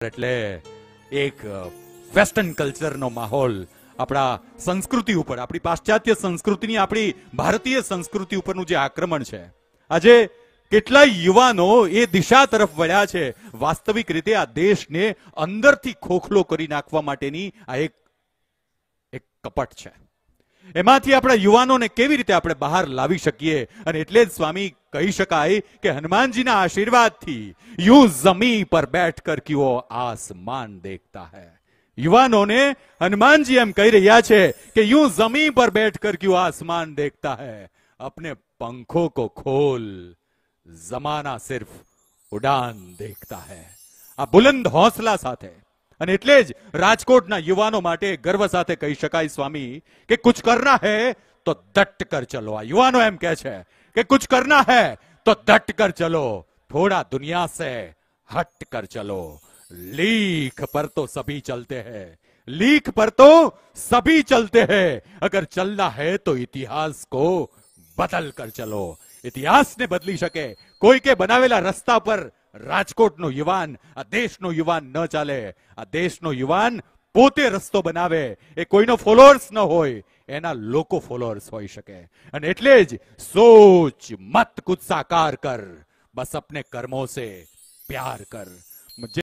એટલે એક વેસ્ટર્ન કલ્ચરનો માહોલ આપણા સંસ્કૃતિ ઉપર આપણી પાશ્ચાત્ય સંસ્કૃતિની આપણી ભારતીય સંસ્કૃતિ ઉપરનું જે આક્રમણ છે આજે કેટલા યુવાનો એ દિશા તરફ વળ્યા છે વાસ્તવિક રીતે આ દેશને અંદરથી ખોખલો કરી નાખવા માટેની આ એક એક કપટ છે એમાંથી આપણે યુવાનોને કેવી રીતે આપણે બહાર લાવી શકીએ અને એટલે સ્વામી કહી શકાય કે हनुमान जी ના આશીર્વાદ થી યુ જમી પર બેટકર ક્યો આસમાન દેખતા હૈ યુવાનોને हनुमान जी એમ કહી રહ્યા છે કે યુ જમી પર બેટકર ક્યો આસમાન દેખતા હૈ apne pankho ko khol zamana sirf udaan dekhta hai ab buland hausla saath hai एटलेज Rajkot युवा गर्व साथ कही सकते स्वामी के कुछ करना है तो दट कर चलो आ युवा एम कहे कुछ करना है तो दट कर चलो थोड़ा दुनिया से हट कर चलो लीख पर तो सभी चलते हैं लीख पर तो सभी चलते हैं अगर चलना है तो इतिहास को बदल कर चलो इतिहास ने बदली सके कोई के बनावेला रस्ता पर રાજકોટનો યુવાન આ દેશનો યુવાન ન ચાલે આ દેશનો યુવાન પોતે રસ્તો બનાવે એ કોઈનો ફોલોઅર્સ ન હોય એના લોકો ફોલોઅર્સ થઈ શકે અને એટલે જ سوچ મત કુતસાકર કર બસ apne કર્મો સે प्यार કર